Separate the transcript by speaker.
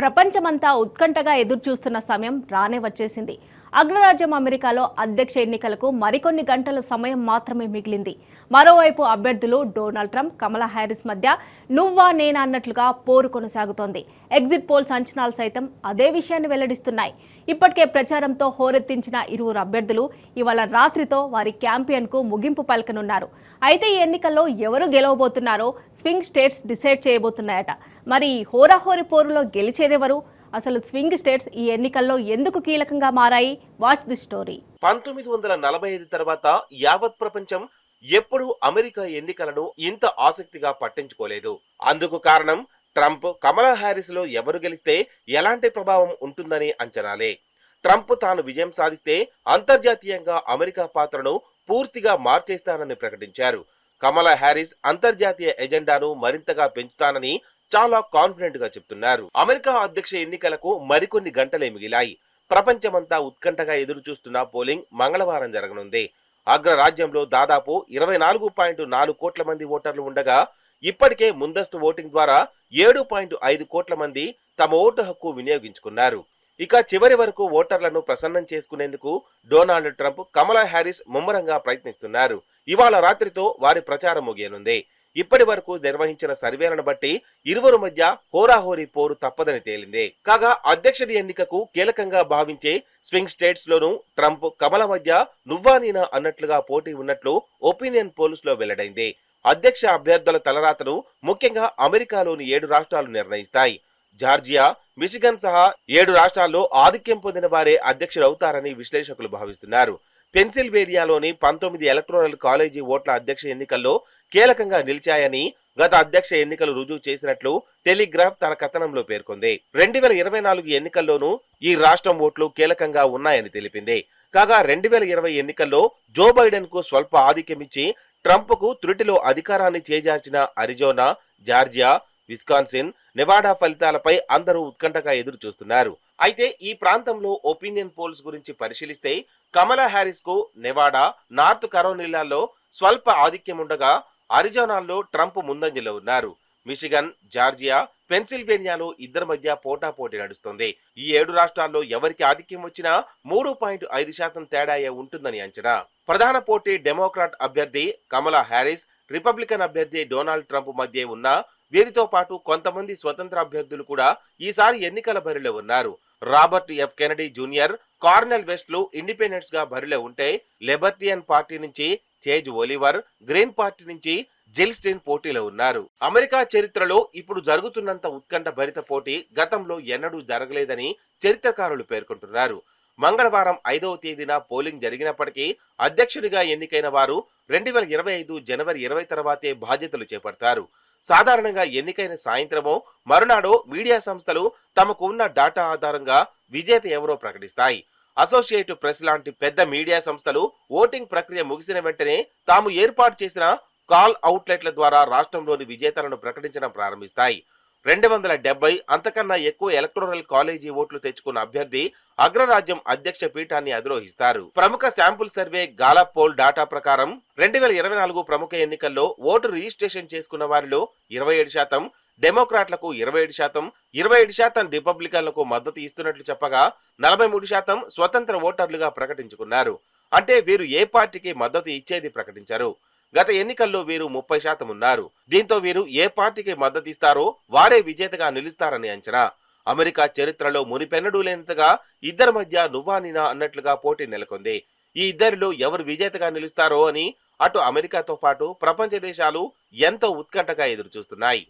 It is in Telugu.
Speaker 1: ప్రపంచమంతా ఉత్కంఠగా ఎదురుచూస్తున్న సమయం రానే వచ్చేసింది అగ్రరాజ్యం అమెరికాలో అధ్యక్ష ఎన్నికలకు మరికొన్ని గంటల సమయం మాత్రమే మిగిలింది మరోవైపు అభ్యర్థులు డొనాల్డ్ ట్రంప్ కమలా హ్యారిస్ మధ్య నువ్వా నేనా అన్నట్లుగా పోరు కొనసాగుతోంది ఎగ్జిట్ పోల్స్ అంచనాలు సైతం అదే విషయాన్ని వెల్లడిస్తున్నాయి ఇప్పటికే ప్రచారంతో హోరెత్తించిన ఇరువురు అభ్యర్థులు ఇవాళ రాత్రితో వారి క్యాంపియన్కు ముగింపు పలకనున్నారు అయితే ఈ ఎన్నికల్లో ఎవరు గెలవబోతున్నారో స్వింగ్ స్టేట్స్ డిసైడ్ చేయబోతున్నాయట మరి హోరాహోరి పోరులో గెలిచేదెవరు అసలు స్వింగ్ స్టేట్స్ ఈ ఎన్నికల్లో ఎందుకు కీలకంగా మారాయి వాచ్ ది స్టోరీ
Speaker 2: పంతొమ్మిది వందల నలభై ఐదు తర్వాత యావత్ ప్రపంచం ఎప్పుడూ అమెరికా ఎన్నికలను ఇంత ఆసక్తిగా పట్టించుకోలేదు అందుకు కారణం ట్రంప్ కమలా హ్యారిస్ లో ఎవరు గెలిస్తే ఎలాంటి ప్రభావం ఉంటుందనే అంచనాలే ట్రంప్ తాను విజయం సాధిస్తే అంతర్జాతీయంగా అమెరికా పాత్రను పూర్తిగా మార్చేస్తానని ప్రకటించారు కమలా హ్యారిస్ అంతర్జాతీయ ఎజెండాను మరింతగా పెంచుతానని చాలా కాన్ఫిడెంట్ గా చెప్తున్నారు అమెరికా అధ్యక్ష ఎన్నికలకు మరికొన్ని గంటలే మిగిలాయి ప్రపంచమంతా ఉత్కంఠగా ఎదురు చూస్తున్న పోలింగ్ మంగళవారం జరగనుంది అగ్ర రాజ్యంలో దాదాపు ఇరవై నాలుగు పాయింట్ నాలుగు కోట్ల మంది ఓటర్లు ఉండగా ఇప్పటికే ముందస్తు ఓటింగ్ ద్వారా ఏడు పాయింట్ ఐదు కోట్ల మంది తమ ఓటు హక్కు వినియోగించుకున్నారు ఇక చివరి వరకు ఓటర్లను ప్రసన్నం చేసుకునేందుకు డొనాల్డ్ ట్రంప్ కమలా హ్యారిస్ ముమ్మరంగా ప్రయత్నిస్తున్నారు ఇవాళ రాత్రితో వారి ప్రచారం ముగియనుంది ఇప్పటి వరకు నిర్వహించిన సర్వేలను బట్టి ఇరువురు మధ్య హోరాహోరీ పోరు తప్పదని తేలింది కాగా అధ్యక్షుడి ఎన్నికకు కీలకంగా భావించే స్వింగ్ స్టేట్స్ లోను ట్రంప్ కమల మధ్య నువ్వానీనా అన్నట్లుగా పోటీ ఉన్నట్లు ఒపీనియన్ పోల్స్ లో వెల్లడైంది అధ్యక్ష అభ్యర్థుల తలరాతను ముఖ్యంగా అమెరికాలోని ఏడు రాష్ట్రాలు నిర్ణయిస్తాయి జార్జియా మిషిగన్ సహా ఏడు రాష్ట్రాల్లో ఆధిక్యం పొందిన వారే అధ్యక్షులవుతారని విశ్లేషకులు భావిస్తున్నారు పెన్సిల్వేనియాలోని పంతొమ్మిది ఎలక్టోరల్ కాలేజీ ఓట్ల అధ్యక్ష ఎన్నికల్లో కీలకంగా నిలిచాయని గత అధ్యక్ష ఎన్నికలు రుజువు చేసినట్లు టెలిగ్రాఫ్ తన కథనంలో పేర్కొంది రెండు వేల ఇరవై నాలుగు ఎన్నికల్లోనూ ఈ రాష్ట్రం ఓట్లు కీలకంగా ఉన్నాయని తెలిపింది కాగా రెండు వేల ఇరవై ఎన్నికల్లో జో బైడెన్ కు స్వల్ప ఆధిక్యమిచ్చి ట్రంప్ కు త్రుటిలో అధికారాన్ని చేజార్చిన అరిజోనా జార్జియా విస్కాన్సిన్ నెవాడా ఫలితాలపై అందరూ ఉత్కంఠగా ఎదురు చూస్తున్నారు అయితే ఈ ప్రాంతంలో ఒపీనియన్ పోల్స్ గురించి పరిశీలిస్తే కమలా హ్యారిస్ కు నెవాడా నార్త్ కరోనిలాల్లో స్వల్ప ఆధిక్యం ఉండగా అరిజోనాల్లో ట్రంప్ ముందంజలో ఉన్నారు మిషిగన్ జార్జియా పెన్సిల్వేనియాలో ఇద్దరి మధ్య పోటాపోటీ నడుస్తుంది ఈ ఏడు రాష్ట్రాల్లో ఎవరికి ఆధిక్యం వచ్చినా మూడు పాయింట్ ఐదు శాతం తేడాయే ఉంటుందని అంచనా ప్రధాన పోటీ డెమోక్రాట్ అభ్యర్థి కమలా హ్యారిస్ రిపబ్లికన్ అభ్యర్థి డొనాల్డ్ ట్రంప్ మధ్య ఉన్న వీరితో పాటు కొంతమంది స్వతంత్ర అభ్యర్థులు కూడా ఈసారి ఎన్నికల బరిలో ఉన్నారు Robert F Kennedy junior Cornel West లు ఇండిపెండెంట్స్ గా బరిలో ఉంటే లెబర్టియన్ పార్టీ నుంచి చేజ్ ఒలివర్ గ్రీన్ పార్టీ నుంచి జిల్ పోటీలో ఉన్నారు అమెరికా చరిత్రలో ఇప్పుడు జరుగుతున్నంత ఉత్కంఠ భరిత పోటీ గతంలో ఎన్నడూ జరగలేదని చరిత్రకారులు పేర్కొంటున్నారు మంగళవారం ఐదవ తేదీన పోలింగ్ జరిగినప్పటికీ అధ్యక్షుడిగా ఎన్నికైన వారు రెండు వేల ఇరవై ఐదు జనవరి ఇరవై తర్వాతే బాధ్యతలు చేపడతారు సాధారణంగా ఎన్నికైన సాయంత్రమో మరునాడో మీడియా సంస్థలు తమకు ఉన్న డాటా ఆధారంగా విజేత ఎవరో ప్రకటిస్తాయి అసోసియేట్ ప్రెస్ లాంటి పెద్ద మీడియా సంస్థలు ఓటింగ్ ప్రక్రియ ముగిసిన వెంటనే తాము ఏర్పాటు చేసిన కాల్ అవుట్లెట్ల ద్వారా రాష్ట్రంలోని విజేతలను ప్రకటించడం ప్రారంభిస్తాయి రెండు వందల డెబ్బై అంతకన్నా ఎక్కువ ఎలక్టోరల్ కాలేజీ ఓట్లు తెచ్చుకున్న అభ్యర్థి అగ్రరాజ్యం అధ్యక్ష పీఠాన్ని అధిరోహిస్తారు ప్రముఖ sample survey Gallup poll data ప్రకారం రెండు వేల ఇరవై నాలుగు ప్రముఖ ఎన్నికల్లో ఓటు రిజిస్ట్రేషన్ చేసుకున్న వారిలో ఇరవై ఏడు శాతం డెమోక్రాట్లకు ఇరవై ఏడు శాతం ఇరవై ఏడు శాతం రిపబ్లికన్లకు మద్దతు ఇస్తున్నట్లు చెప్పగా నలభై మూడు శాతం స్వతంత్ర ఓటర్లుగా ప్రకటించుకున్నారు అంటే వీరు ఏ పార్టీకి మద్దతు ఇచ్చేది ప్రకటించారు గత ఎన్నికల్లో వీరు ముప్పై శాతం ఉన్నారు దీంతో వీరు ఏ పార్టీకి మద్దతిస్తారో వారే విజేతగా నిలుస్తారని అంచనా అమెరికా చరిత్రలో మునిపెన్నడూ లేనంతగా ఇద్దరి మధ్య నువ్వానినా అన్నట్లుగా పోటీ నెలకొంది ఈ ఇద్దరిలో ఎవరు విజేతగా నిలుస్తారో అని అటు అమెరికాతో పాటు ప్రపంచ దేశాలు ఎంతో ఉత్కంఠగా ఎదురుచూస్తున్నాయి